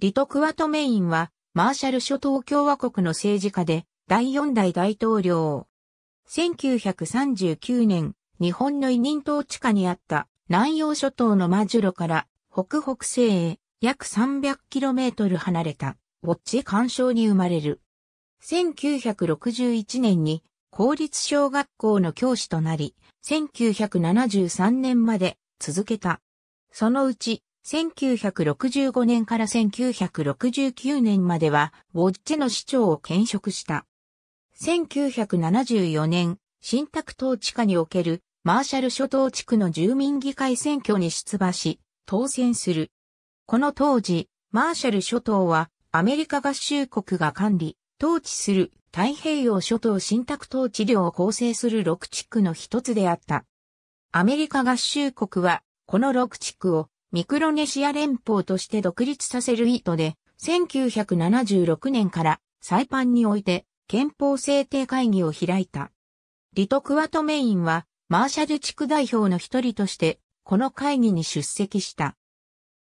リト・クワトメインは、マーシャル諸島共和国の政治家で、第四代大統領。1939年、日本の委任島地下にあった南洋諸島のマジュロから北北西へ約 300km 離れたウォッチ干渉に生まれる。1961年に公立小学校の教師となり、1973年まで続けた。そのうち1965年から1969年までは、ウォッチェの市長を兼職した。1974年、新宅統治下におけるマーシャル諸島地区の住民議会選挙に出馬し、当選する。この当時、マーシャル諸島はアメリカ合衆国が管理、統治する太平洋諸島新宅統治領を構成する6地区の一つであった。アメリカ合衆国は、この6地区をミクロネシア連邦として独立させる意図で、1976年からサイパンにおいて憲法制定会議を開いた。リトクワトメインはマーシャル地区代表の一人としてこの会議に出席した。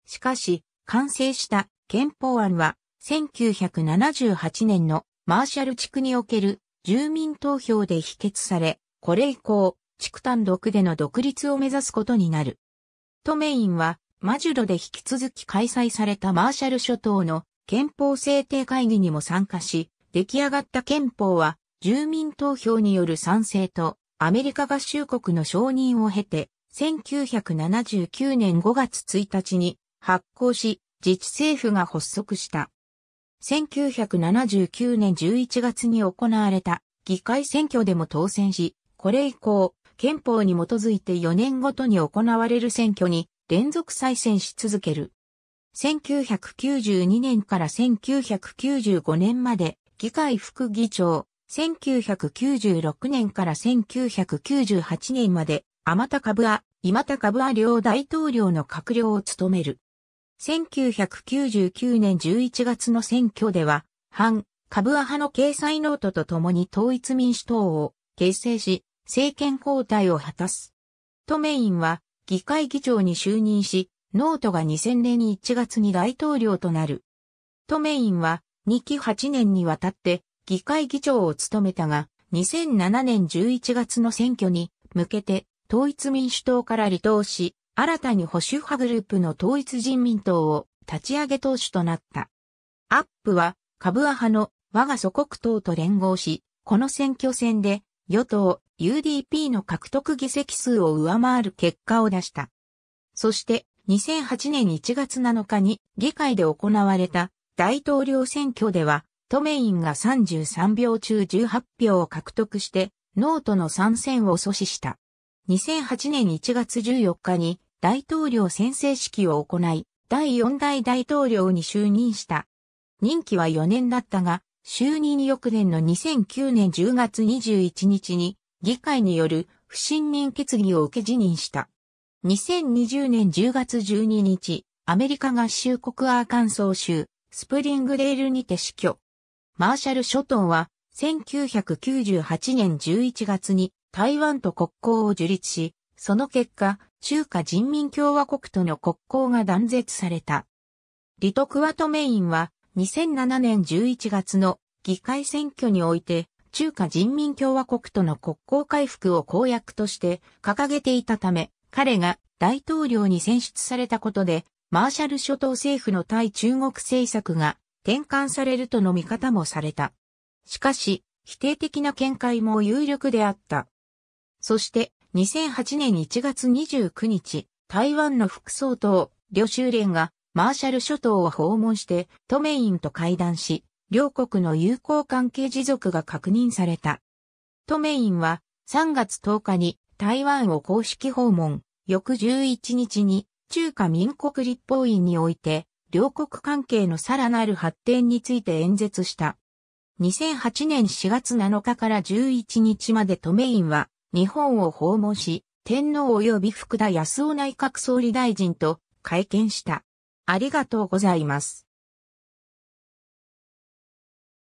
しかし、完成した憲法案は1978年のマーシャル地区における住民投票で否決され、これ以降、地区単独での独立を目指すことになる。トメインはマジュロで引き続き開催されたマーシャル諸島の憲法制定会議にも参加し、出来上がった憲法は住民投票による賛成とアメリカ合衆国の承認を経て、1979年5月1日に発行し、自治政府が発足した。1979年11月に行われた議会選挙でも当選し、これ以降、憲法に基づいて4年ごとに行われる選挙に連続再選し続ける。1992年から1995年まで議会副議長、1996年から1998年までアマタカブア、イマタカブア両大統領の閣僚を務める。1999年11月の選挙では、反、カブア派の掲載ノートと共に統一民主党を結成し、政権交代を果たす。トメインは議会議長に就任し、ノートが2000年1月に大統領となる。トメインは2期8年にわたって議会議長を務めたが、2007年11月の選挙に向けて統一民主党から離党し、新たに保守派グループの統一人民党を立ち上げ党首となった。アップは、カブア派の我が祖国党と連合し、この選挙戦で与党 UDP の獲得議席数を上回る結果を出した。そして2008年1月7日に議会で行われた大統領選挙ではトメインが33票中18票を獲得してノートの参戦を阻止した。2008年1月14日に大統領宣誓式を行い、第4代大統領に就任した。任期は4年だったが、就任翌年の2009年10月21日に議会による不信任決議を受け辞任した。2020年10月12日、アメリカ合衆国アーカンソー州、スプリングレールにて死去。マーシャル諸島は、1998年11月に台湾と国交を樹立し、その結果、中華人民共和国との国交が断絶された。リトクワトメインは2007年11月の議会選挙において中華人民共和国との国交回復を公約として掲げていたため、彼が大統領に選出されたことで、マーシャル諸島政府の対中国政策が転換されるとの見方もされた。しかし、否定的な見解も有力であった。そして、2008年1月29日、台湾の副総統、両州連がマーシャル諸島を訪問して、トメインと会談し、両国の友好関係持続が確認された。トメインは3月10日に台湾を公式訪問、翌11日に中華民国立法院において両国関係のさらなる発展について演説した。2008年4月7日から11日までトメインは日本を訪問し、天皇及び福田康夫内閣総理大臣と会見した。ありがとうございます。